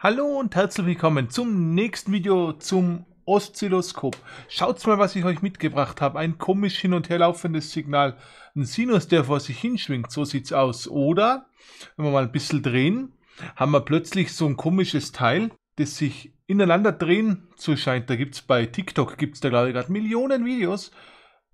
Hallo und herzlich willkommen zum nächsten Video zum Oszilloskop. Schaut mal, was ich euch mitgebracht habe. Ein komisch hin und her laufendes Signal. Ein Sinus, der vor sich hinschwingt. So sieht's aus. Oder, wenn wir mal ein bisschen drehen, haben wir plötzlich so ein komisches Teil, das sich ineinander drehen zu scheint. Da gibt's bei TikTok, gibt's da glaube ich gerade Millionen Videos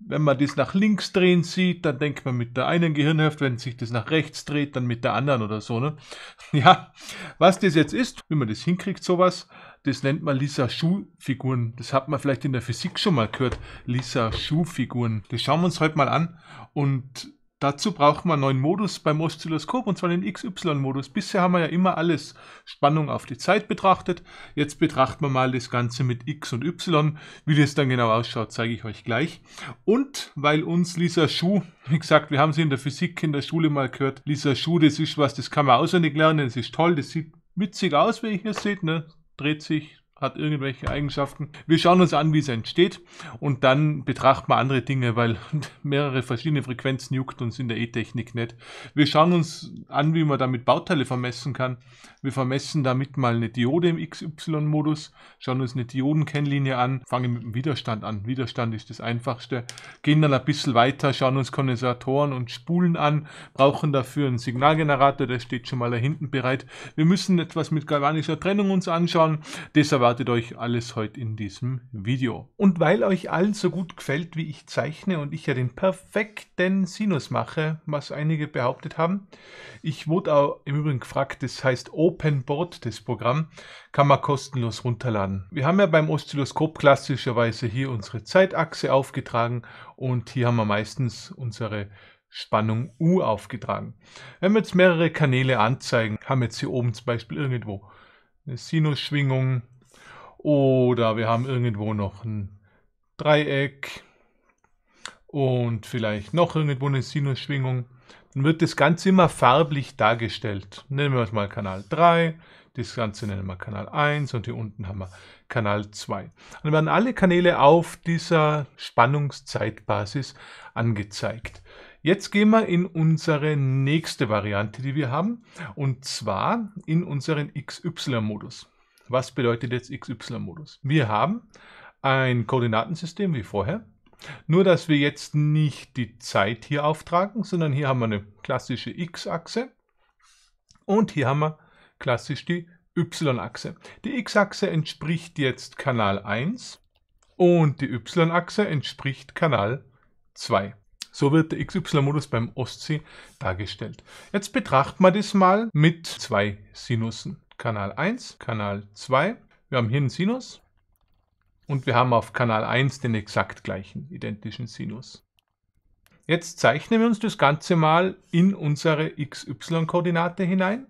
wenn man das nach links drehen sieht, dann denkt man mit der einen Gehirnhälfte, wenn sich das nach rechts dreht, dann mit der anderen oder so. Ne? Ja, was das jetzt ist, wie man das hinkriegt, sowas, das nennt man Lisa Schuh-Figuren. Das hat man vielleicht in der Physik schon mal gehört, Lisa Schuh-Figuren. Das schauen wir uns heute mal an und Dazu braucht man einen neuen Modus beim Oszilloskop und zwar den XY-Modus. Bisher haben wir ja immer alles Spannung auf die Zeit betrachtet. Jetzt betrachten wir mal das Ganze mit X und Y. Wie das dann genau ausschaut, zeige ich euch gleich. Und weil uns Lisa Schuh, wie gesagt, wir haben sie in der Physik in der Schule mal gehört, Lisa Schuh, das ist was, das kann man auswendig lernen, das ist toll, das sieht witzig aus, wie ihr hier seht, ne? dreht sich, hat irgendwelche Eigenschaften. Wir schauen uns an, wie es entsteht und dann betrachten wir andere Dinge, weil mehrere verschiedene Frequenzen juckt uns in der E-Technik nicht. Wir schauen uns an, wie man damit Bauteile vermessen kann. Wir vermessen damit mal eine Diode im XY-Modus, schauen uns eine Diodenkennlinie an, fangen mit dem Widerstand an. Widerstand ist das Einfachste. Gehen dann ein bisschen weiter, schauen uns Kondensatoren und Spulen an, brauchen dafür einen Signalgenerator, der steht schon mal da hinten bereit. Wir müssen etwas mit galvanischer Trennung uns anschauen. Das erwartet verratet euch alles heute in diesem Video. Und weil euch allen so gut gefällt, wie ich zeichne und ich ja den perfekten Sinus mache, was einige behauptet haben, ich wurde auch im Übrigen gefragt, das heißt Open Board, das Programm, kann man kostenlos runterladen. Wir haben ja beim Oszilloskop klassischerweise hier unsere Zeitachse aufgetragen und hier haben wir meistens unsere Spannung U aufgetragen. Wenn wir jetzt mehrere Kanäle anzeigen, haben wir jetzt hier oben zum Beispiel irgendwo eine Sinusschwingung, oder wir haben irgendwo noch ein Dreieck und vielleicht noch irgendwo eine Sinusschwingung. Dann wird das Ganze immer farblich dargestellt. Nennen wir es mal Kanal 3, das Ganze nennen wir Kanal 1 und hier unten haben wir Kanal 2. Dann werden alle Kanäle auf dieser Spannungszeitbasis angezeigt. Jetzt gehen wir in unsere nächste Variante, die wir haben, und zwar in unseren XY-Modus. Was bedeutet jetzt XY-Modus? Wir haben ein Koordinatensystem wie vorher. Nur, dass wir jetzt nicht die Zeit hier auftragen, sondern hier haben wir eine klassische X-Achse und hier haben wir klassisch die Y-Achse. Die X-Achse entspricht jetzt Kanal 1 und die Y-Achse entspricht Kanal 2. So wird der XY-Modus beim Ostsee dargestellt. Jetzt betrachten wir das mal mit zwei Sinussen. Kanal 1, Kanal 2. Wir haben hier einen Sinus und wir haben auf Kanal 1 den exakt gleichen, identischen Sinus. Jetzt zeichnen wir uns das Ganze mal in unsere xy-Koordinate hinein,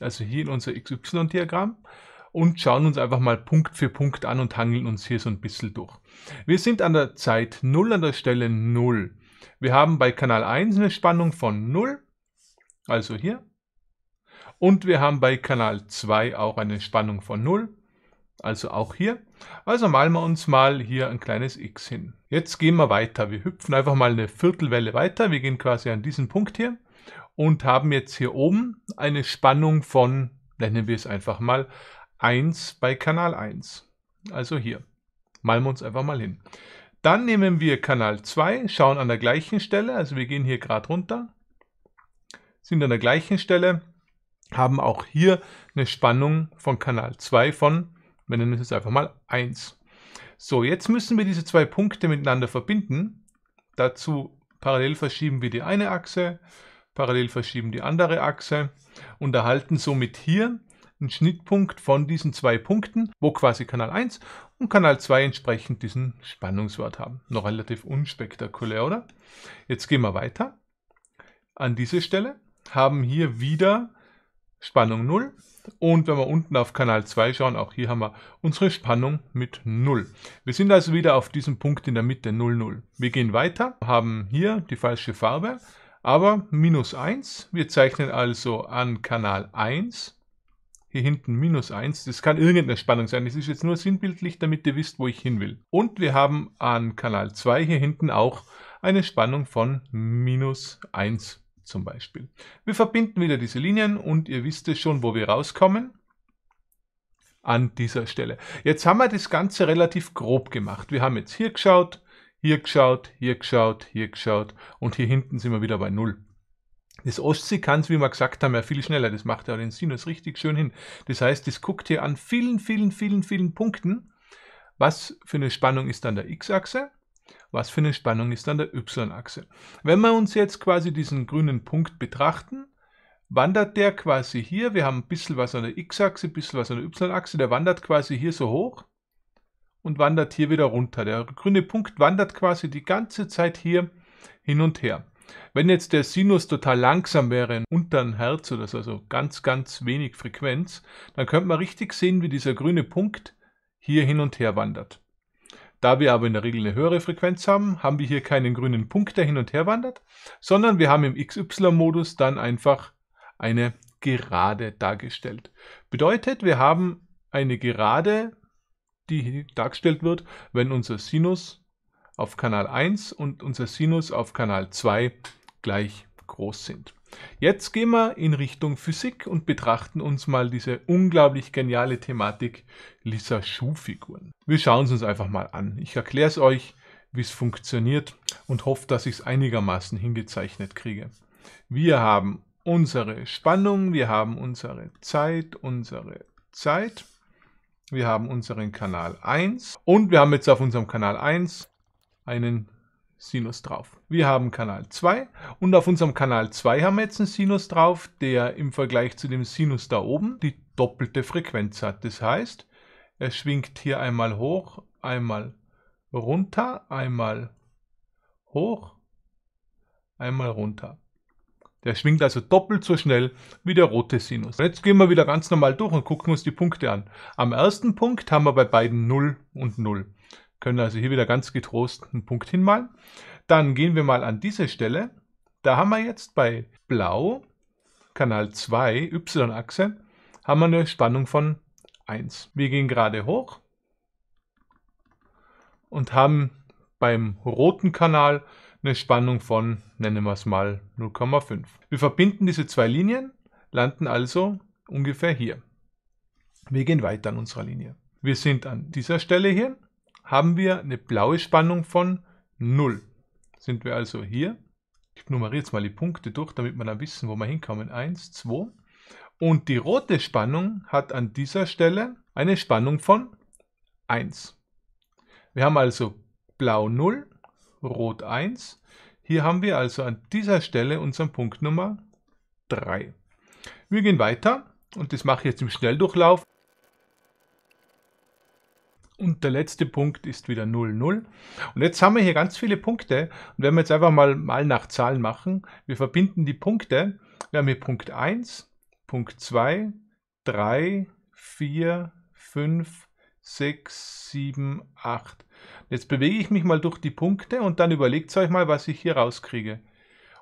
also hier in unser xy-Diagramm und schauen uns einfach mal Punkt für Punkt an und hangeln uns hier so ein bisschen durch. Wir sind an der Zeit 0, an der Stelle 0. Wir haben bei Kanal 1 eine Spannung von 0, also hier, und wir haben bei Kanal 2 auch eine Spannung von 0, also auch hier. Also malen wir uns mal hier ein kleines X hin. Jetzt gehen wir weiter. Wir hüpfen einfach mal eine Viertelwelle weiter. Wir gehen quasi an diesen Punkt hier und haben jetzt hier oben eine Spannung von, nennen wir es einfach mal, 1 bei Kanal 1. Also hier. Malen wir uns einfach mal hin. Dann nehmen wir Kanal 2, schauen an der gleichen Stelle, also wir gehen hier gerade runter, sind an der gleichen Stelle haben auch hier eine Spannung von Kanal 2 von, wir nennen es jetzt einfach mal 1. So, jetzt müssen wir diese zwei Punkte miteinander verbinden. Dazu parallel verschieben wir die eine Achse, parallel verschieben die andere Achse und erhalten somit hier einen Schnittpunkt von diesen zwei Punkten, wo quasi Kanal 1 und Kanal 2 entsprechend diesen Spannungswert haben. Noch relativ unspektakulär, oder? Jetzt gehen wir weiter. An diese Stelle haben hier wieder Spannung 0. Und wenn wir unten auf Kanal 2 schauen, auch hier haben wir unsere Spannung mit 0. Wir sind also wieder auf diesem Punkt in der Mitte 0, 0. Wir gehen weiter, haben hier die falsche Farbe, aber minus 1. Wir zeichnen also an Kanal 1. Hier hinten minus 1, das kann irgendeine Spannung sein. Das ist jetzt nur sinnbildlich, damit ihr wisst, wo ich hin will. Und wir haben an Kanal 2 hier hinten auch eine Spannung von minus 1 zum Beispiel. Wir verbinden wieder diese Linien und ihr wisst es schon, wo wir rauskommen an dieser Stelle. Jetzt haben wir das Ganze relativ grob gemacht. Wir haben jetzt hier geschaut, hier geschaut, hier geschaut, hier geschaut und hier hinten sind wir wieder bei Null. Das Ostsee kann es, wie wir gesagt haben, ja viel schneller. Das macht ja den Sinus richtig schön hin. Das heißt, es guckt hier an vielen, vielen, vielen, vielen Punkten. Was für eine Spannung ist an der X-Achse? was für eine Spannung ist an der y-Achse. Wenn wir uns jetzt quasi diesen grünen Punkt betrachten, wandert der quasi hier, wir haben ein bisschen was an der x-Achse, ein bisschen was an der y-Achse, der wandert quasi hier so hoch und wandert hier wieder runter. Der grüne Punkt wandert quasi die ganze Zeit hier hin und her. Wenn jetzt der Sinus total langsam wäre, unter ein Herz oder so, also ganz, ganz wenig Frequenz, dann könnte man richtig sehen, wie dieser grüne Punkt hier hin und her wandert. Da wir aber in der Regel eine höhere Frequenz haben, haben wir hier keinen grünen Punkt, der hin und her wandert, sondern wir haben im XY-Modus dann einfach eine Gerade dargestellt. Bedeutet, wir haben eine Gerade, die dargestellt wird, wenn unser Sinus auf Kanal 1 und unser Sinus auf Kanal 2 gleich groß sind. Jetzt gehen wir in Richtung Physik und betrachten uns mal diese unglaublich geniale Thematik lisser Schuhfiguren. Wir schauen es uns einfach mal an. Ich erkläre es euch, wie es funktioniert und hoffe, dass ich es einigermaßen hingezeichnet kriege. Wir haben unsere Spannung, wir haben unsere Zeit, unsere Zeit. Wir haben unseren Kanal 1 und wir haben jetzt auf unserem Kanal 1 einen Sinus drauf. Wir haben Kanal 2 und auf unserem Kanal 2 haben wir jetzt einen Sinus drauf, der im Vergleich zu dem Sinus da oben die doppelte Frequenz hat. Das heißt, er schwingt hier einmal hoch, einmal runter, einmal hoch, einmal runter. Der schwingt also doppelt so schnell wie der rote Sinus. Jetzt gehen wir wieder ganz normal durch und gucken uns die Punkte an. Am ersten Punkt haben wir bei beiden 0 und 0. Können also hier wieder ganz getrost einen Punkt hinmalen. Dann gehen wir mal an diese Stelle. Da haben wir jetzt bei Blau, Kanal 2, Y-Achse, haben wir eine Spannung von 1. Wir gehen gerade hoch und haben beim roten Kanal eine Spannung von, nennen wir es mal, 0,5. Wir verbinden diese zwei Linien, landen also ungefähr hier. Wir gehen weiter an unserer Linie. Wir sind an dieser Stelle hier haben wir eine blaue Spannung von 0. Sind wir also hier. Ich nummeriere jetzt mal die Punkte durch, damit wir dann wissen, wo wir hinkommen. 1, 2. Und die rote Spannung hat an dieser Stelle eine Spannung von 1. Wir haben also blau 0, rot 1. Hier haben wir also an dieser Stelle unseren Punkt Nummer 3. Wir gehen weiter und das mache ich jetzt im Schnelldurchlauf. Und der letzte Punkt ist wieder 0, 0. Und jetzt haben wir hier ganz viele Punkte. Und wenn wir jetzt einfach mal, mal nach Zahlen machen, wir verbinden die Punkte. Wir haben hier Punkt 1, Punkt 2, 3, 4, 5, 6, 7, 8. Jetzt bewege ich mich mal durch die Punkte und dann überlegt euch mal, was ich hier rauskriege.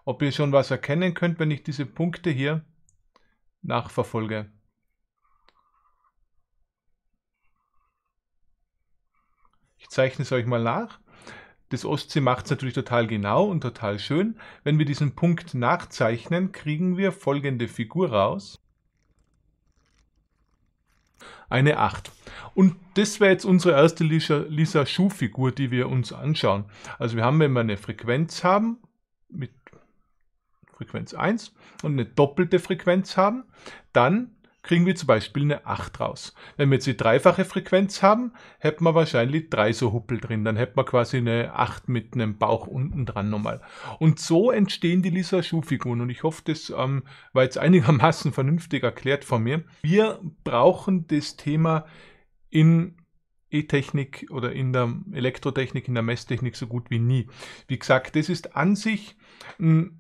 Ob ihr schon was erkennen könnt, wenn ich diese Punkte hier nachverfolge. Zeichne es euch mal nach. Das Ostsee macht es natürlich total genau und total schön. Wenn wir diesen Punkt nachzeichnen, kriegen wir folgende Figur raus. Eine 8. Und das wäre jetzt unsere erste Lisa-Schuh-Figur, die wir uns anschauen. Also wir haben, wenn wir eine Frequenz haben, mit Frequenz 1 und eine doppelte Frequenz haben, dann kriegen wir zum Beispiel eine 8 raus. Wenn wir jetzt die dreifache Frequenz haben, hätten wir wahrscheinlich drei so Huppel drin. Dann hätten wir quasi eine 8 mit einem Bauch unten dran nochmal. Und so entstehen die Lisa Schuhfiguren. Und ich hoffe, das ähm, war jetzt einigermaßen vernünftig erklärt von mir. Wir brauchen das Thema in E-Technik oder in der Elektrotechnik, in der Messtechnik so gut wie nie. Wie gesagt, das ist an sich ein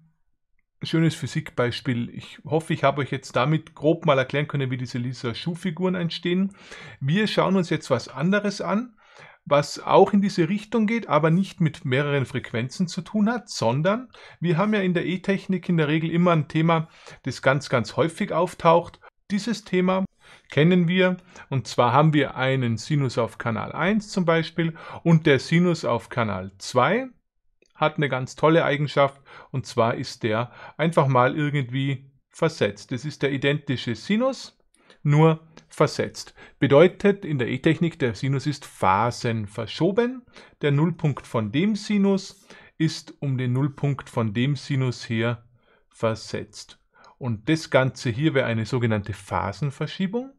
schönes Physikbeispiel. Ich hoffe, ich habe euch jetzt damit grob mal erklären können, wie diese Lisa schuhfiguren entstehen. Wir schauen uns jetzt was anderes an, was auch in diese Richtung geht, aber nicht mit mehreren Frequenzen zu tun hat, sondern wir haben ja in der E-Technik in der Regel immer ein Thema, das ganz, ganz häufig auftaucht. Dieses Thema kennen wir. Und zwar haben wir einen Sinus auf Kanal 1 zum Beispiel und der Sinus auf Kanal 2 hat eine ganz tolle Eigenschaft und zwar ist der einfach mal irgendwie versetzt. Das ist der identische Sinus, nur versetzt. Bedeutet in der E-Technik, der Sinus ist phasenverschoben. Der Nullpunkt von dem Sinus ist um den Nullpunkt von dem Sinus her versetzt. Und das Ganze hier wäre eine sogenannte Phasenverschiebung.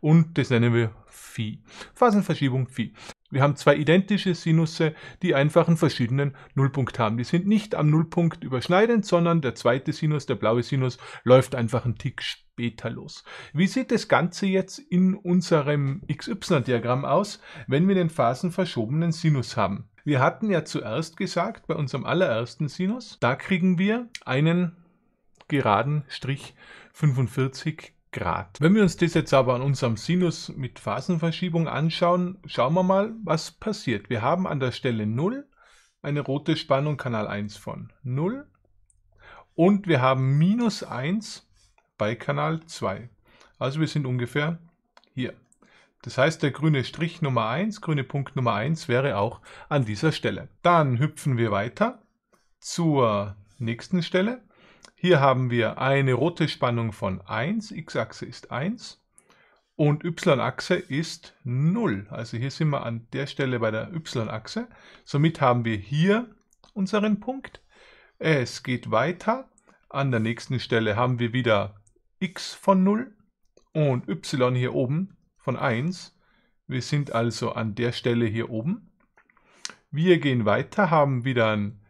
Und das nennen wir Phi. Phasenverschiebung Phi. Wir haben zwei identische Sinusse, die einfach einen verschiedenen Nullpunkt haben. Die sind nicht am Nullpunkt überschneidend, sondern der zweite Sinus, der blaue Sinus, läuft einfach einen Tick später los. Wie sieht das Ganze jetzt in unserem XY-Diagramm aus, wenn wir den phasenverschobenen Sinus haben? Wir hatten ja zuerst gesagt, bei unserem allerersten Sinus, da kriegen wir einen geraden Strich 45 Grad. Wenn wir uns das jetzt aber an unserem Sinus mit Phasenverschiebung anschauen, schauen wir mal, was passiert. Wir haben an der Stelle 0 eine rote Spannung Kanal 1 von 0 und wir haben minus 1 bei Kanal 2. Also wir sind ungefähr hier. Das heißt, der grüne Strich Nummer 1, grüne Punkt Nummer 1 wäre auch an dieser Stelle. Dann hüpfen wir weiter zur nächsten Stelle. Hier haben wir eine rote Spannung von 1, x-Achse ist 1 und y-Achse ist 0. Also hier sind wir an der Stelle bei der y-Achse. Somit haben wir hier unseren Punkt. Es geht weiter. An der nächsten Stelle haben wir wieder x von 0 und y hier oben von 1. Wir sind also an der Stelle hier oben. Wir gehen weiter, haben wieder einen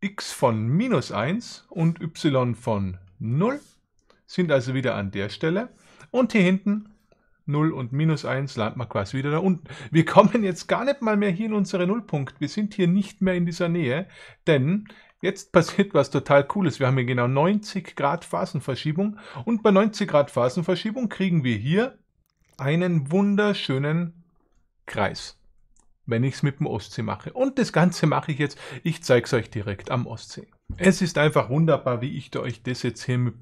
x von minus 1 und y von 0 sind also wieder an der Stelle. Und hier hinten 0 und minus 1 landet man quasi wieder da unten. Wir kommen jetzt gar nicht mal mehr hier in unsere Nullpunkt. Wir sind hier nicht mehr in dieser Nähe, denn jetzt passiert was total Cooles. Wir haben hier genau 90 Grad Phasenverschiebung und bei 90 Grad Phasenverschiebung kriegen wir hier einen wunderschönen Kreis wenn ich es mit dem Ostsee mache. Und das Ganze mache ich jetzt, ich zeige es euch direkt am Ostsee. Es ist einfach wunderbar, wie ich da euch das jetzt hier mit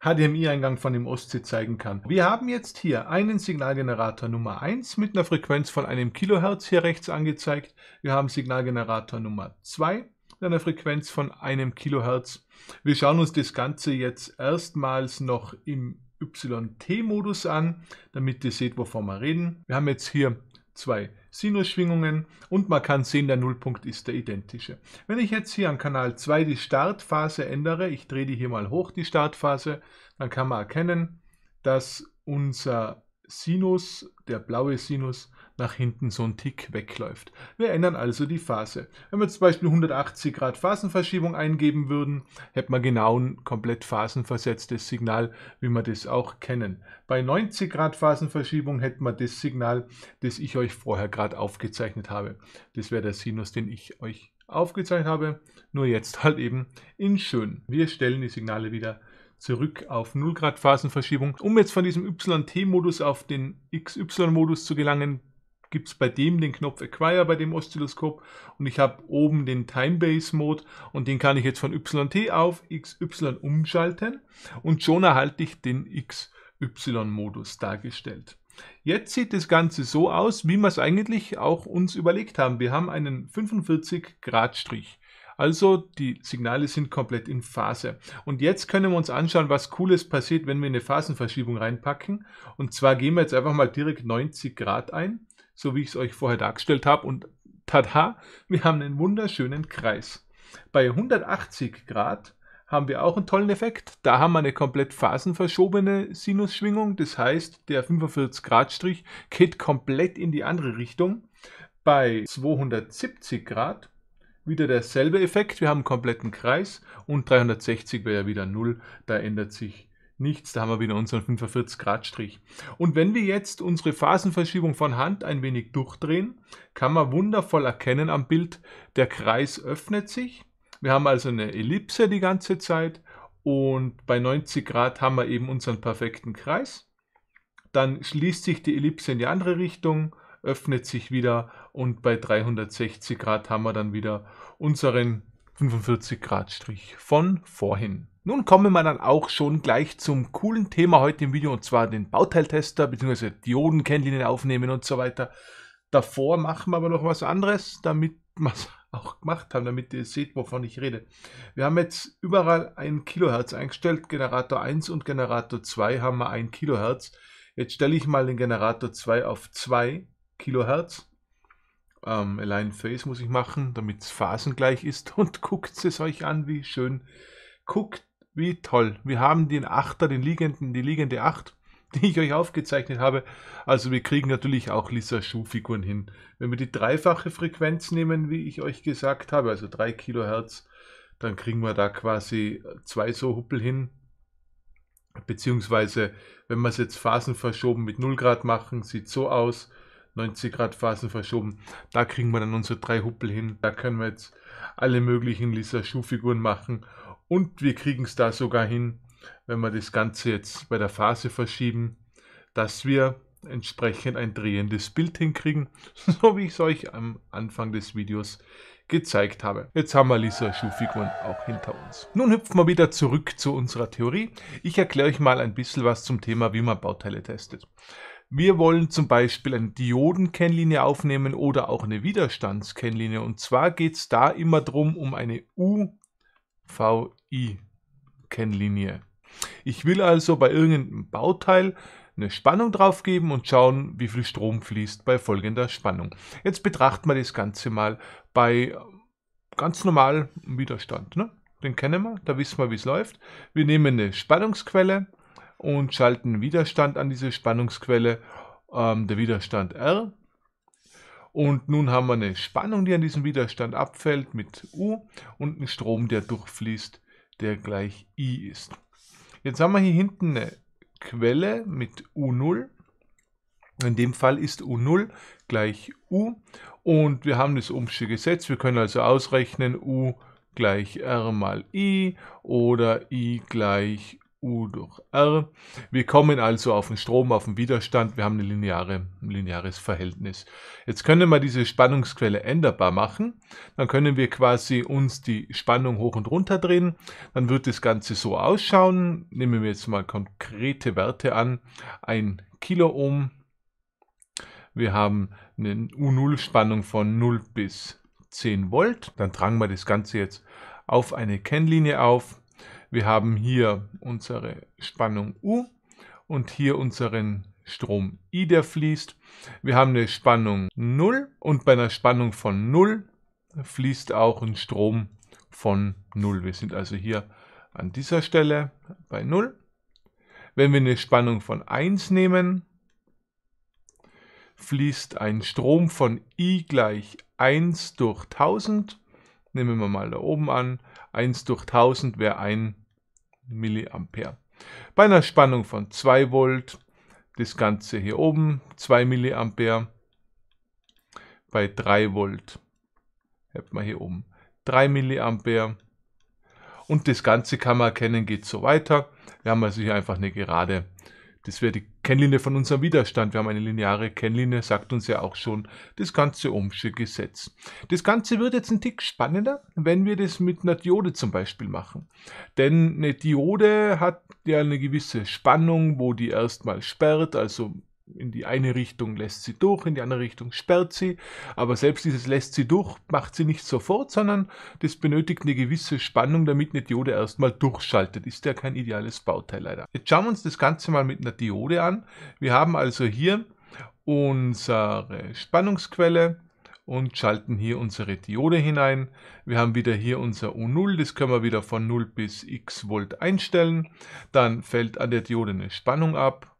HDMI-Eingang von dem Ostsee zeigen kann. Wir haben jetzt hier einen Signalgenerator Nummer 1 mit einer Frequenz von einem Kilohertz hier rechts angezeigt. Wir haben Signalgenerator Nummer 2 mit einer Frequenz von einem Kilohertz. Wir schauen uns das Ganze jetzt erstmals noch im YT-Modus an, damit ihr seht, wovon wir reden. Wir haben jetzt hier zwei Sinusschwingungen und man kann sehen, der Nullpunkt ist der identische. Wenn ich jetzt hier an Kanal 2 die Startphase ändere, ich drehe die hier mal hoch, die Startphase, dann kann man erkennen, dass unser Sinus, der blaue Sinus, nach hinten so ein Tick wegläuft. Wir ändern also die Phase. Wenn wir zum Beispiel 180 Grad Phasenverschiebung eingeben würden, hätten wir genau ein komplett phasenversetztes Signal, wie wir das auch kennen. Bei 90 Grad Phasenverschiebung hätten wir das Signal, das ich euch vorher gerade aufgezeichnet habe. Das wäre der Sinus, den ich euch aufgezeichnet habe, nur jetzt halt eben in schön. Wir stellen die Signale wieder zurück auf 0 Grad Phasenverschiebung. Um jetzt von diesem YT-Modus auf den XY-Modus zu gelangen, gibt es bei dem den Knopf Acquire bei dem Oszilloskop und ich habe oben den Time-Base-Mode und den kann ich jetzt von YT auf XY umschalten und schon erhalte ich den XY-Modus dargestellt. Jetzt sieht das Ganze so aus, wie wir es eigentlich auch uns überlegt haben. Wir haben einen 45-Grad-Strich. Also die Signale sind komplett in Phase. Und jetzt können wir uns anschauen, was Cooles passiert, wenn wir eine Phasenverschiebung reinpacken. Und zwar gehen wir jetzt einfach mal direkt 90 Grad ein so wie ich es euch vorher dargestellt habe. Und tada, wir haben einen wunderschönen Kreis. Bei 180 Grad haben wir auch einen tollen Effekt. Da haben wir eine komplett phasenverschobene Sinusschwingung. Das heißt, der 45 Grad Strich geht komplett in die andere Richtung. Bei 270 Grad wieder derselbe Effekt. Wir haben einen kompletten Kreis und 360 wäre ja wieder 0. Da ändert sich Nichts, da haben wir wieder unseren 45 Grad Strich. Und wenn wir jetzt unsere Phasenverschiebung von Hand ein wenig durchdrehen, kann man wundervoll erkennen am Bild, der Kreis öffnet sich. Wir haben also eine Ellipse die ganze Zeit und bei 90 Grad haben wir eben unseren perfekten Kreis. Dann schließt sich die Ellipse in die andere Richtung, öffnet sich wieder und bei 360 Grad haben wir dann wieder unseren 45 Grad Strich von vorhin. Nun kommen wir dann auch schon gleich zum coolen Thema heute im Video und zwar den Bauteiltester bzw. Diodenkennlinien aufnehmen und so weiter. Davor machen wir aber noch was anderes, damit wir es auch gemacht haben, damit ihr seht, wovon ich rede. Wir haben jetzt überall 1 Kilohertz eingestellt, Generator 1 und Generator 2 haben wir 1 Kilohertz. Jetzt stelle ich mal den Generator 2 auf 2 Kilohertz. Ähm, Align Phase muss ich machen, damit es phasengleich ist und guckt es euch an, wie schön guckt wie toll. Wir haben den Achter, den liegenden, die liegende Acht, die ich euch aufgezeichnet habe. Also wir kriegen natürlich auch Lisa Schuhfiguren hin. Wenn wir die dreifache Frequenz nehmen, wie ich euch gesagt habe, also 3 Kilohertz, dann kriegen wir da quasi zwei so Huppel hin. Beziehungsweise, wenn wir es jetzt phasenverschoben mit 0 Grad machen, sieht so aus. 90 Grad Phasen verschoben. Da kriegen wir dann unsere drei Huppel hin. Da können wir jetzt alle möglichen Lisa schuhfiguren machen und wir kriegen es da sogar hin, wenn wir das Ganze jetzt bei der Phase verschieben, dass wir entsprechend ein drehendes Bild hinkriegen, so wie ich es euch am Anfang des Videos gezeigt habe. Jetzt haben wir Lisa Schuhfiguren auch hinter uns. Nun hüpfen wir wieder zurück zu unserer Theorie. Ich erkläre euch mal ein bisschen was zum Thema, wie man Bauteile testet. Wir wollen zum Beispiel eine Diodenkennlinie aufnehmen oder auch eine Widerstandskennlinie. Und zwar geht es da immer darum, um eine U- VI Kennlinie. Ich will also bei irgendeinem Bauteil eine Spannung drauf geben und schauen, wie viel Strom fließt bei folgender Spannung. Jetzt betrachten wir das Ganze mal bei ganz normalem Widerstand. Ne? Den kennen wir, da wissen wir, wie es läuft. Wir nehmen eine Spannungsquelle und schalten Widerstand an diese Spannungsquelle, ähm, der Widerstand R. Und nun haben wir eine Spannung, die an diesem Widerstand abfällt mit U und einen Strom, der durchfließt, der gleich I ist. Jetzt haben wir hier hinten eine Quelle mit U0. In dem Fall ist U0 gleich U und wir haben das Ohmsche Gesetz. Wir können also ausrechnen U gleich R mal I oder I gleich U durch R. Wir kommen also auf den Strom, auf den Widerstand. Wir haben lineare, ein lineares Verhältnis. Jetzt können wir diese Spannungsquelle änderbar machen. Dann können wir quasi uns die Spannung hoch und runter drehen. Dann wird das Ganze so ausschauen. Nehmen wir jetzt mal konkrete Werte an. Ein Kiloohm. Wir haben eine U0-Spannung von 0 bis 10 Volt. Dann tragen wir das Ganze jetzt auf eine Kennlinie auf wir haben hier unsere Spannung U und hier unseren Strom I, der fließt. Wir haben eine Spannung 0 und bei einer Spannung von 0 fließt auch ein Strom von 0. Wir sind also hier an dieser Stelle bei 0. Wenn wir eine Spannung von 1 nehmen, fließt ein Strom von I gleich 1 durch 1000. Nehmen wir mal da oben an. 1 durch 1000 wäre 1 Milliampere. Bei einer Spannung von 2 Volt das Ganze hier oben 2 Milliampere. Bei 3 Volt hätten wir hier oben 3 Milliampere. Und das Ganze kann man erkennen, geht so weiter. Wir haben also hier einfach eine Gerade das wäre die Kennlinie von unserem Widerstand. Wir haben eine lineare Kennlinie, sagt uns ja auch schon das ganze Ohmsche Gesetz. Das Ganze wird jetzt ein Tick spannender, wenn wir das mit einer Diode zum Beispiel machen. Denn eine Diode hat ja eine gewisse Spannung, wo die erstmal sperrt, also in die eine Richtung lässt sie durch, in die andere Richtung sperrt sie. Aber selbst dieses lässt sie durch, macht sie nicht sofort, sondern das benötigt eine gewisse Spannung, damit eine Diode erstmal durchschaltet. Ist ja kein ideales Bauteil leider. Jetzt schauen wir uns das Ganze mal mit einer Diode an. Wir haben also hier unsere Spannungsquelle und schalten hier unsere Diode hinein. Wir haben wieder hier unser U0, das können wir wieder von 0 bis x Volt einstellen. Dann fällt an der Diode eine Spannung ab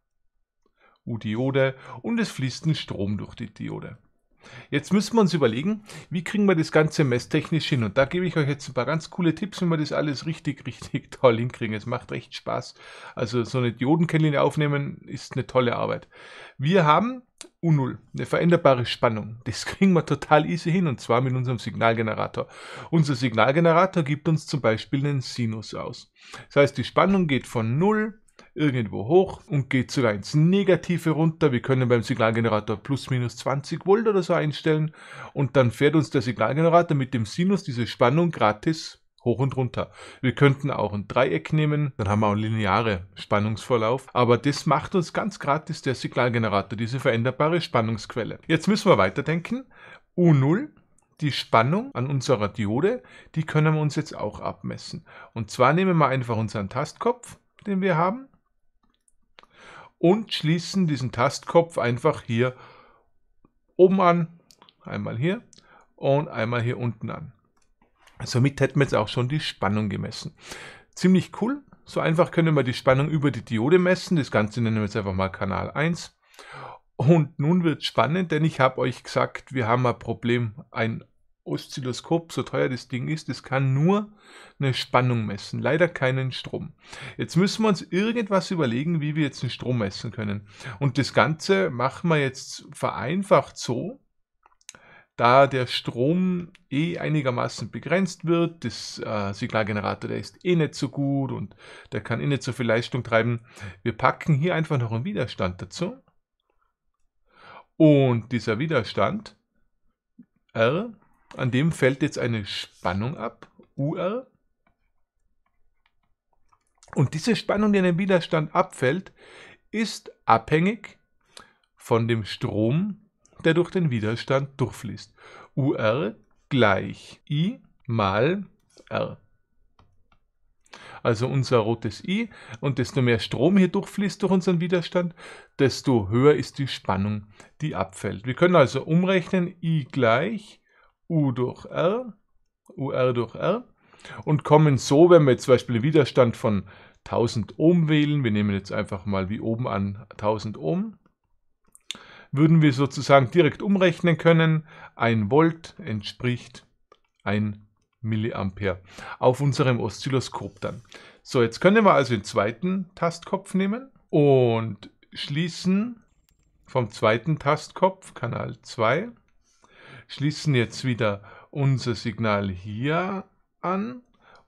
U-Diode und es fließt ein Strom durch die Diode. Jetzt müssen wir uns überlegen, wie kriegen wir das Ganze messtechnisch hin. Und da gebe ich euch jetzt ein paar ganz coole Tipps, wie wir das alles richtig, richtig toll hinkriegen. Es macht echt Spaß. Also so eine Diodenkennlinie aufnehmen ist eine tolle Arbeit. Wir haben U0, eine veränderbare Spannung. Das kriegen wir total easy hin und zwar mit unserem Signalgenerator. Unser Signalgenerator gibt uns zum Beispiel einen Sinus aus. Das heißt, die Spannung geht von 0 irgendwo hoch und geht sogar ins Negative runter. Wir können beim Signalgenerator plus minus 20 Volt oder so einstellen und dann fährt uns der Signalgenerator mit dem Sinus diese Spannung gratis hoch und runter. Wir könnten auch ein Dreieck nehmen, dann haben wir auch einen linearen Spannungsverlauf, aber das macht uns ganz gratis der Signalgenerator, diese veränderbare Spannungsquelle. Jetzt müssen wir weiterdenken. U0 die Spannung an unserer Diode, die können wir uns jetzt auch abmessen. Und zwar nehmen wir einfach unseren Tastkopf, den wir haben, und schließen diesen Tastkopf einfach hier oben an, einmal hier und einmal hier unten an. Somit hätten wir jetzt auch schon die Spannung gemessen. Ziemlich cool. So einfach können wir die Spannung über die Diode messen. Das Ganze nennen wir jetzt einfach mal Kanal 1. Und nun wird es spannend, denn ich habe euch gesagt, wir haben ein Problem, ein Oszilloskop, so teuer das Ding ist, das kann nur eine Spannung messen, leider keinen Strom. Jetzt müssen wir uns irgendwas überlegen, wie wir jetzt den Strom messen können. Und das Ganze machen wir jetzt vereinfacht so, da der Strom eh einigermaßen begrenzt wird, das äh, Signalgenerator, der ist eh nicht so gut und der kann eh nicht so viel Leistung treiben. Wir packen hier einfach noch einen Widerstand dazu. Und dieser Widerstand R an dem fällt jetzt eine Spannung ab, UR. Und diese Spannung, die an dem Widerstand abfällt, ist abhängig von dem Strom, der durch den Widerstand durchfließt. UR gleich I mal R. Also unser rotes I. Und desto mehr Strom hier durchfließt durch unseren Widerstand, desto höher ist die Spannung, die abfällt. Wir können also umrechnen I gleich U durch R, UR durch R und kommen so, wenn wir jetzt zum Beispiel einen Widerstand von 1000 Ohm wählen, wir nehmen jetzt einfach mal wie oben an 1000 Ohm, würden wir sozusagen direkt umrechnen können, ein Volt entspricht 1 Milliampere auf unserem Oszilloskop dann. So, jetzt können wir also den zweiten Tastkopf nehmen und schließen vom zweiten Tastkopf, Kanal 2, schließen jetzt wieder unser Signal hier an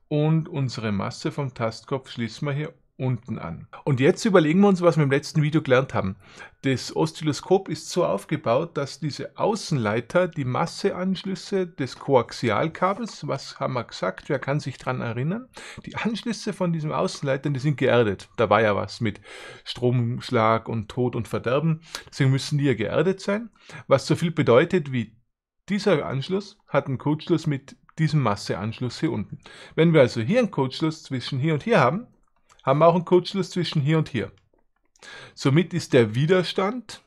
und unsere Masse vom Tastkopf schließen wir hier unten an. Und jetzt überlegen wir uns, was wir im letzten Video gelernt haben. Das Oszilloskop ist so aufgebaut, dass diese Außenleiter die Masseanschlüsse des Koaxialkabels, was haben wir gesagt, wer kann sich daran erinnern, die Anschlüsse von diesem Außenleitern, die sind geerdet. Da war ja was mit Stromschlag und Tod und Verderben, deswegen müssen die ja geerdet sein, was so viel bedeutet wie dieser Anschluss hat einen Codeschluss mit diesem Masseanschluss hier unten. Wenn wir also hier einen Codeschluss zwischen hier und hier haben, haben wir auch einen Codeschluss zwischen hier und hier. Somit ist der Widerstand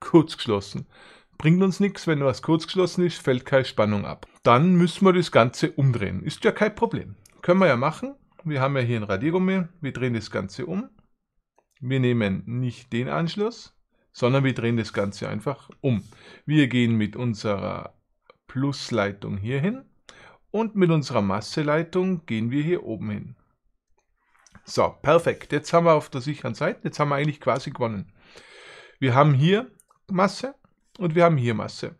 kurzgeschlossen. Bringt uns nichts, wenn was kurzgeschlossen ist, fällt keine Spannung ab. Dann müssen wir das Ganze umdrehen. Ist ja kein Problem. Können wir ja machen. Wir haben ja hier ein Radiergummi. Wir drehen das Ganze um. Wir nehmen nicht den Anschluss, sondern wir drehen das Ganze einfach um. Wir gehen mit unserer Plusleitung hier hin und mit unserer Masseleitung gehen wir hier oben hin. So, perfekt. Jetzt haben wir auf der sicheren Seite, jetzt haben wir eigentlich quasi gewonnen. Wir haben hier Masse und wir haben hier Masse.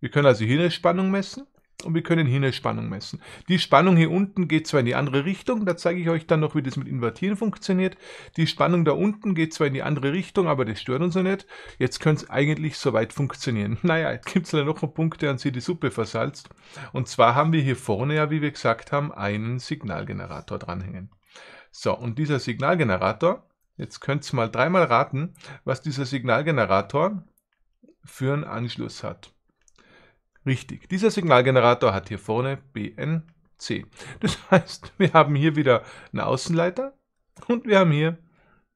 Wir können also hier eine Spannung messen und wir können hier eine Spannung messen. Die Spannung hier unten geht zwar in die andere Richtung, da zeige ich euch dann noch, wie das mit Invertieren funktioniert. Die Spannung da unten geht zwar in die andere Richtung, aber das stört uns ja nicht. Jetzt könnte es eigentlich soweit funktionieren. Naja, jetzt gibt es dann noch einen Punkt, der uns hier die Suppe versalzt. Und zwar haben wir hier vorne ja, wie wir gesagt haben, einen Signalgenerator dranhängen. So, und dieser Signalgenerator, jetzt könnt ihr mal dreimal raten, was dieser Signalgenerator für einen Anschluss hat. Richtig, dieser Signalgenerator hat hier vorne BNC. Das heißt, wir haben hier wieder einen Außenleiter und wir haben hier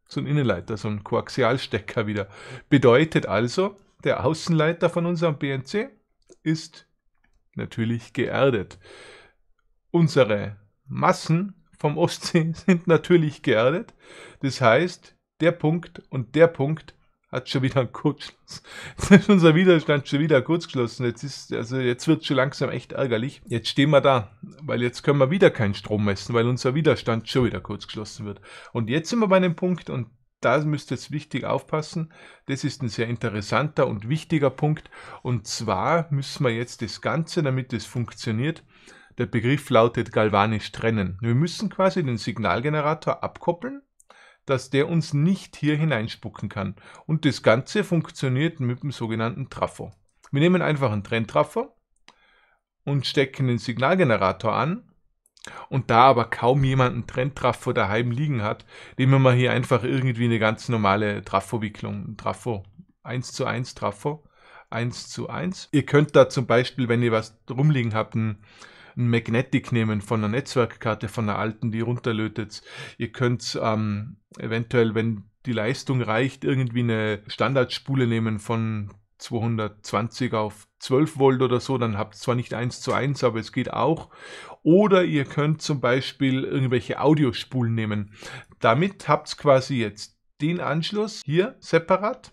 so einen Innenleiter, so einen Koaxialstecker wieder. Bedeutet also, der Außenleiter von unserem BNC ist natürlich geerdet. Unsere Massen vom Ostsee sind natürlich geerdet. Das heißt, der Punkt und der Punkt hat schon wieder einen Kurzschluss. Jetzt ist unser Widerstand schon wieder kurzgeschlossen. Jetzt ist, also jetzt wird schon langsam echt ärgerlich. Jetzt stehen wir da, weil jetzt können wir wieder keinen Strom messen, weil unser Widerstand schon wieder kurzgeschlossen wird. Und jetzt sind wir bei einem Punkt und da müsst ihr jetzt wichtig aufpassen. Das ist ein sehr interessanter und wichtiger Punkt. Und zwar müssen wir jetzt das Ganze, damit es funktioniert, der Begriff lautet galvanisch trennen. Wir müssen quasi den Signalgenerator abkoppeln dass der uns nicht hier hineinspucken kann. Und das Ganze funktioniert mit dem sogenannten Trafo. Wir nehmen einfach einen Trenntrafo und stecken den Signalgenerator an. Und da aber kaum jemand einen Trenntrafo daheim liegen hat, nehmen wir hier einfach irgendwie eine ganz normale Trafo-Wicklung. Trafo, 1 zu 1 Trafo, 1 zu 1. Ihr könnt da zum Beispiel, wenn ihr was rumliegen habt, einen ein Magnetic nehmen von einer Netzwerkkarte, von einer alten, die runterlötet. Ihr könnt ähm, eventuell, wenn die Leistung reicht, irgendwie eine Standardspule nehmen von 220 auf 12 Volt oder so, dann habt zwar nicht 1 zu 1, aber es geht auch. Oder ihr könnt zum Beispiel irgendwelche Audiospulen nehmen. Damit habt ihr quasi jetzt den Anschluss hier separat.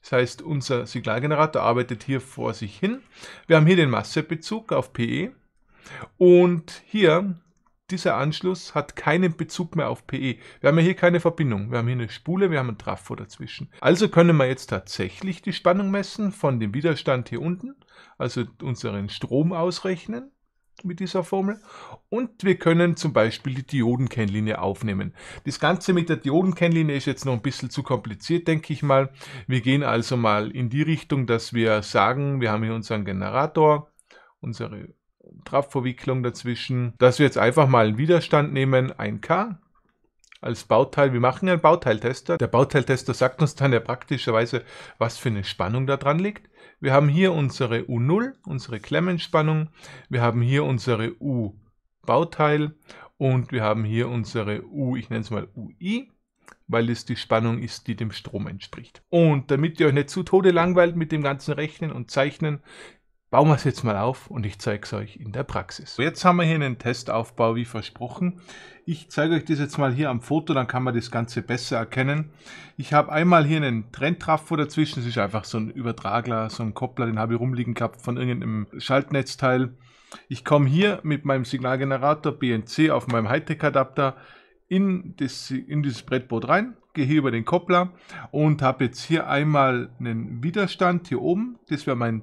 Das heißt, unser Signalgenerator arbeitet hier vor sich hin. Wir haben hier den Massebezug auf PE. Und hier, dieser Anschluss hat keinen Bezug mehr auf PE. Wir haben ja hier keine Verbindung. Wir haben hier eine Spule, wir haben einen Trafo dazwischen. Also können wir jetzt tatsächlich die Spannung messen von dem Widerstand hier unten, also unseren Strom ausrechnen mit dieser Formel. Und wir können zum Beispiel die Diodenkennlinie aufnehmen. Das Ganze mit der Diodenkennlinie ist jetzt noch ein bisschen zu kompliziert, denke ich mal. Wir gehen also mal in die Richtung, dass wir sagen, wir haben hier unseren Generator, unsere Trabverwicklung dazwischen, dass wir jetzt einfach mal einen Widerstand nehmen, 1K, als Bauteil. Wir machen einen Bauteiltester. Der Bauteiltester sagt uns dann ja praktischerweise, was für eine Spannung da dran liegt. Wir haben hier unsere U0, unsere Klemmenspannung. Wir haben hier unsere U-Bauteil und wir haben hier unsere U, ich nenne es mal UI weil es die Spannung ist, die dem Strom entspricht. Und damit ihr euch nicht zu Tode langweilt mit dem ganzen Rechnen und Zeichnen, Bauen wir es jetzt mal auf und ich zeige es euch in der Praxis. Jetzt haben wir hier einen Testaufbau wie versprochen. Ich zeige euch das jetzt mal hier am Foto, dann kann man das Ganze besser erkennen. Ich habe einmal hier einen Trenntrafo dazwischen. Das ist einfach so ein Übertragler, so ein Koppler, den habe ich rumliegen gehabt von irgendeinem Schaltnetzteil. Ich komme hier mit meinem Signalgenerator BNC auf meinem Hightech-Adapter in, in dieses Brettboard rein, gehe hier über den Koppler und habe jetzt hier einmal einen Widerstand hier oben. Das wäre mein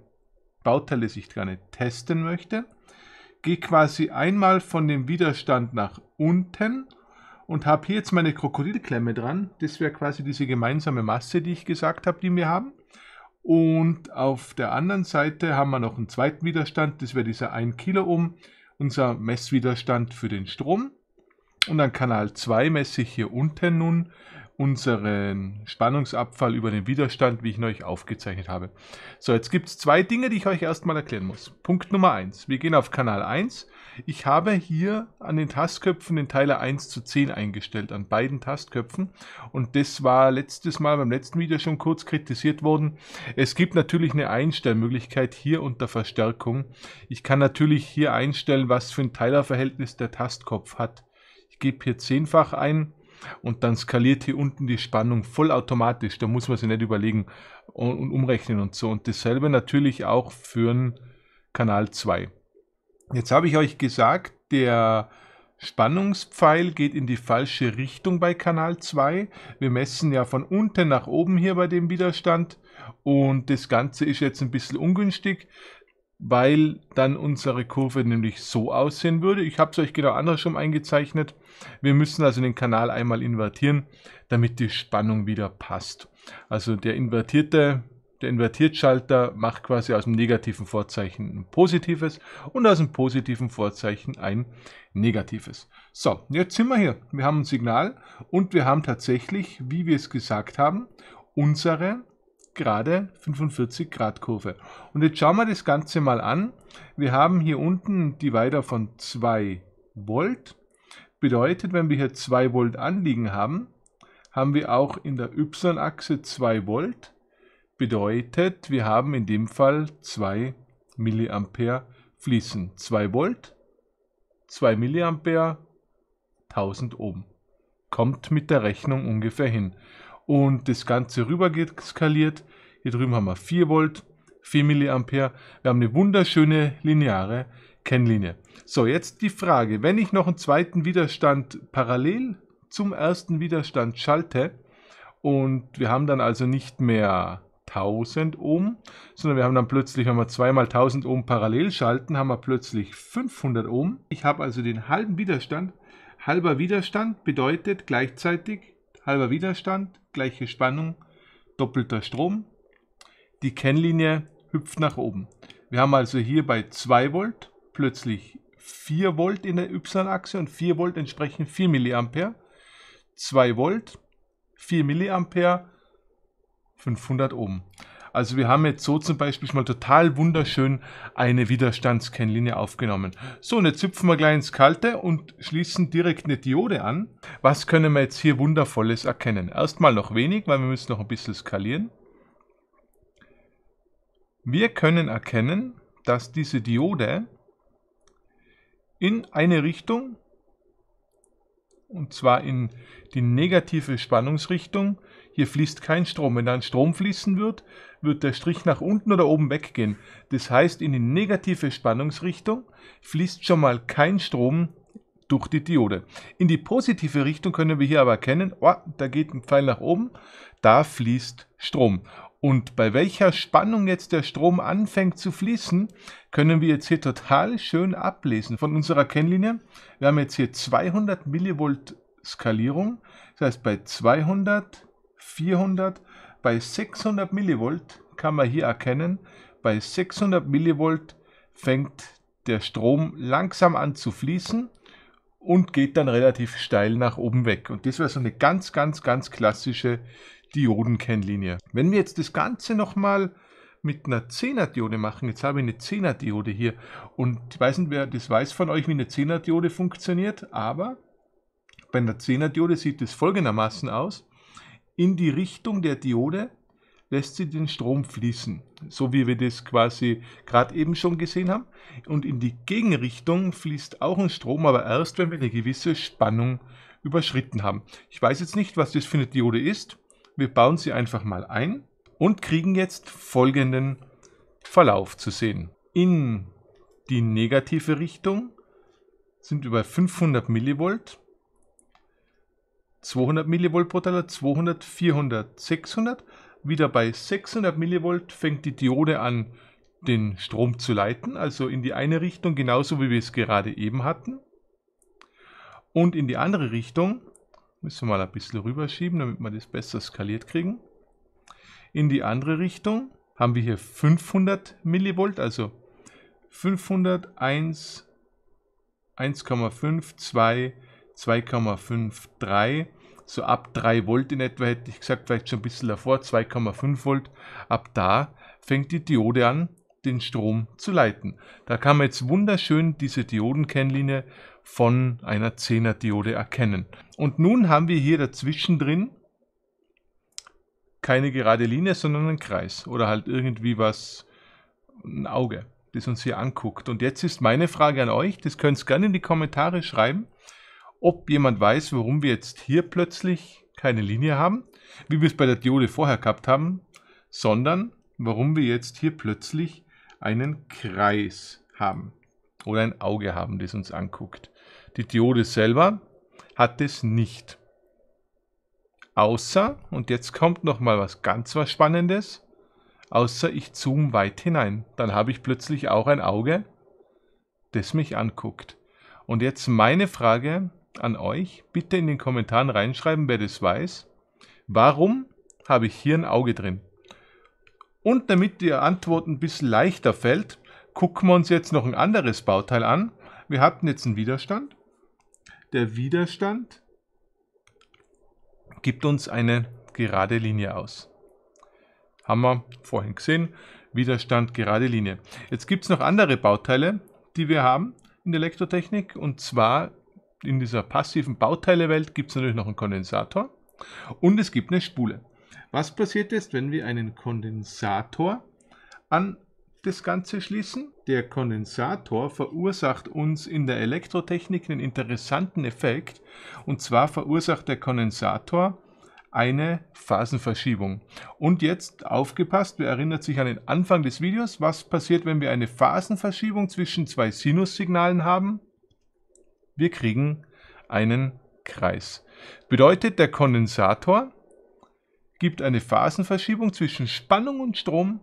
Bauteile sich gerne testen möchte. Gehe quasi einmal von dem Widerstand nach unten und habe hier jetzt meine Krokodilklemme dran. Das wäre quasi diese gemeinsame Masse, die ich gesagt habe, die wir haben. Und auf der anderen Seite haben wir noch einen zweiten Widerstand, das wäre dieser 1 Kilo Ohm, unser Messwiderstand für den Strom. Und dann Kanal 2 messe ich hier unten nun unseren Spannungsabfall über den Widerstand, wie ich euch aufgezeichnet habe. So, jetzt gibt es zwei Dinge, die ich euch erstmal erklären muss. Punkt Nummer eins: Wir gehen auf Kanal 1. Ich habe hier an den Tastköpfen den Teiler 1 zu 10 eingestellt, an beiden Tastköpfen. Und das war letztes Mal beim letzten Video schon kurz kritisiert worden. Es gibt natürlich eine Einstellmöglichkeit hier unter Verstärkung. Ich kann natürlich hier einstellen, was für ein Teilerverhältnis der Tastkopf hat. Ich gebe hier zehnfach ein und dann skaliert hier unten die Spannung vollautomatisch. Da muss man sich nicht überlegen und, und umrechnen und so. Und dasselbe natürlich auch für einen Kanal 2. Jetzt habe ich euch gesagt, der Spannungspfeil geht in die falsche Richtung bei Kanal 2. Wir messen ja von unten nach oben hier bei dem Widerstand und das Ganze ist jetzt ein bisschen ungünstig weil dann unsere Kurve nämlich so aussehen würde. Ich habe es euch genau andersrum eingezeichnet. Wir müssen also den Kanal einmal invertieren, damit die Spannung wieder passt. Also der invertierte der Invertiertschalter macht quasi aus dem negativen Vorzeichen ein positives und aus dem positiven Vorzeichen ein negatives. So, jetzt sind wir hier. Wir haben ein Signal und wir haben tatsächlich, wie wir es gesagt haben, unsere gerade 45 Grad Kurve. Und jetzt schauen wir das Ganze mal an. Wir haben hier unten die Weiter von 2 Volt. Bedeutet, wenn wir hier 2 Volt anliegen haben, haben wir auch in der Y-Achse 2 Volt. Bedeutet, wir haben in dem Fall 2 mA fließen. 2 Volt, 2 mA, 1000 Ohm. Kommt mit der Rechnung ungefähr hin und das Ganze rüber geht skaliert. Hier drüben haben wir 4 Volt, 4 Milliampere. Wir haben eine wunderschöne lineare Kennlinie. So, jetzt die Frage, wenn ich noch einen zweiten Widerstand parallel zum ersten Widerstand schalte und wir haben dann also nicht mehr 1000 Ohm, sondern wir haben dann plötzlich, wenn wir zweimal 1000 Ohm parallel schalten, haben wir plötzlich 500 Ohm. Ich habe also den halben Widerstand. Halber Widerstand bedeutet gleichzeitig halber Widerstand gleiche Spannung, doppelter Strom. Die Kennlinie hüpft nach oben. Wir haben also hier bei 2 Volt plötzlich 4 Volt in der Y-Achse und 4 Volt entsprechen 4 mA. 2 Volt, 4 mA, 500 Ohm. Also wir haben jetzt so zum Beispiel mal total wunderschön eine Widerstandskennlinie aufgenommen. So, und jetzt hüpfen wir gleich ins Kalte und schließen direkt eine Diode an. Was können wir jetzt hier Wundervolles erkennen? Erstmal noch wenig, weil wir müssen noch ein bisschen skalieren. Wir können erkennen, dass diese Diode in eine Richtung, und zwar in die negative Spannungsrichtung, hier fließt kein Strom. Wenn da ein Strom fließen wird, wird der Strich nach unten oder oben weggehen. Das heißt, in die negative Spannungsrichtung fließt schon mal kein Strom durch die Diode. In die positive Richtung können wir hier aber erkennen, oh, da geht ein Pfeil nach oben, da fließt Strom. Und bei welcher Spannung jetzt der Strom anfängt zu fließen, können wir jetzt hier total schön ablesen von unserer Kennlinie. Wir haben jetzt hier 200 Millivolt Skalierung, das heißt bei 200 Millivolt 400 bei 600 Millivolt kann man hier erkennen, bei 600 Millivolt fängt der Strom langsam an zu fließen und geht dann relativ steil nach oben weg. Und das wäre so eine ganz, ganz, ganz klassische Diodenkennlinie. Wenn wir jetzt das Ganze nochmal mit einer 10er Diode machen, jetzt habe ich eine 10er Diode hier und ich weiß nicht, wer das weiß von euch, wie eine 10er Diode funktioniert, aber bei einer 10er Diode sieht es folgendermaßen aus in die Richtung der Diode lässt sie den Strom fließen, so wie wir das quasi gerade eben schon gesehen haben. Und in die Gegenrichtung fließt auch ein Strom, aber erst, wenn wir eine gewisse Spannung überschritten haben. Ich weiß jetzt nicht, was das für eine Diode ist. Wir bauen sie einfach mal ein und kriegen jetzt folgenden Verlauf zu sehen. In die negative Richtung sind über 500 Millivolt 200 Millivolt pro Teller, 200, 400, 600. Wieder bei 600 Millivolt fängt die Diode an, den Strom zu leiten, also in die eine Richtung, genauso wie wir es gerade eben hatten. Und in die andere Richtung, müssen wir mal ein bisschen rüberschieben, damit wir das besser skaliert kriegen. In die andere Richtung haben wir hier 500 Millivolt, also 501, 1,5, 2, 2,5, 3 so ab 3 Volt in etwa, hätte ich gesagt, vielleicht schon ein bisschen davor, 2,5 Volt, ab da fängt die Diode an, den Strom zu leiten. Da kann man jetzt wunderschön diese Diodenkennlinie von einer 10er Diode erkennen. Und nun haben wir hier dazwischen drin keine gerade Linie, sondern einen Kreis oder halt irgendwie was, ein Auge, das uns hier anguckt. Und jetzt ist meine Frage an euch, das könnt ihr gerne in die Kommentare schreiben ob jemand weiß, warum wir jetzt hier plötzlich keine Linie haben, wie wir es bei der Diode vorher gehabt haben, sondern warum wir jetzt hier plötzlich einen Kreis haben oder ein Auge haben, das uns anguckt. Die Diode selber hat es nicht. Außer, und jetzt kommt noch mal was ganz was Spannendes, außer ich zoome weit hinein. Dann habe ich plötzlich auch ein Auge, das mich anguckt. Und jetzt meine Frage, an euch. Bitte in den Kommentaren reinschreiben, wer das weiß. Warum habe ich hier ein Auge drin? Und damit die Antwort ein bisschen leichter fällt, gucken wir uns jetzt noch ein anderes Bauteil an. Wir hatten jetzt einen Widerstand. Der Widerstand gibt uns eine gerade Linie aus. Haben wir vorhin gesehen. Widerstand, gerade Linie. Jetzt gibt es noch andere Bauteile, die wir haben in der Elektrotechnik. Und zwar in dieser passiven Bauteilewelt gibt es natürlich noch einen Kondensator und es gibt eine Spule. Was passiert ist, wenn wir einen Kondensator an das Ganze schließen? Der Kondensator verursacht uns in der Elektrotechnik einen interessanten Effekt. Und zwar verursacht der Kondensator eine Phasenverschiebung. Und jetzt aufgepasst, wer erinnert sich an den Anfang des Videos, was passiert, wenn wir eine Phasenverschiebung zwischen zwei Sinussignalen haben? Wir kriegen einen Kreis. Bedeutet, der Kondensator gibt eine Phasenverschiebung zwischen Spannung und Strom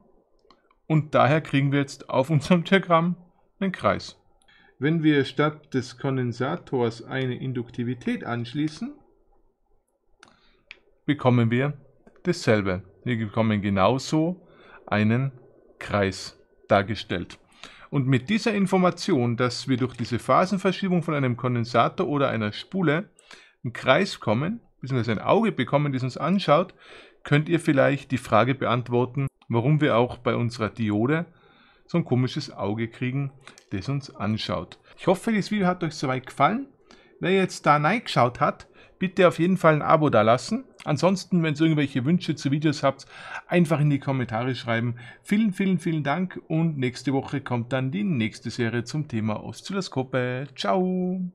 und daher kriegen wir jetzt auf unserem Diagramm einen Kreis. Wenn wir statt des Kondensators eine Induktivität anschließen, bekommen wir dasselbe. Wir bekommen genauso einen Kreis dargestellt. Und mit dieser Information, dass wir durch diese Phasenverschiebung von einem Kondensator oder einer Spule einen Kreis kommen, beziehungsweise ein Auge bekommen, das uns anschaut, könnt ihr vielleicht die Frage beantworten, warum wir auch bei unserer Diode so ein komisches Auge kriegen, das uns anschaut. Ich hoffe, das Video hat euch soweit gefallen. Wer jetzt da reingeschaut hat, bitte auf jeden Fall ein Abo da lassen. Ansonsten, wenn ihr irgendwelche Wünsche zu Videos habt, einfach in die Kommentare schreiben. Vielen, vielen, vielen Dank und nächste Woche kommt dann die nächste Serie zum Thema Oszilloskope. Ciao!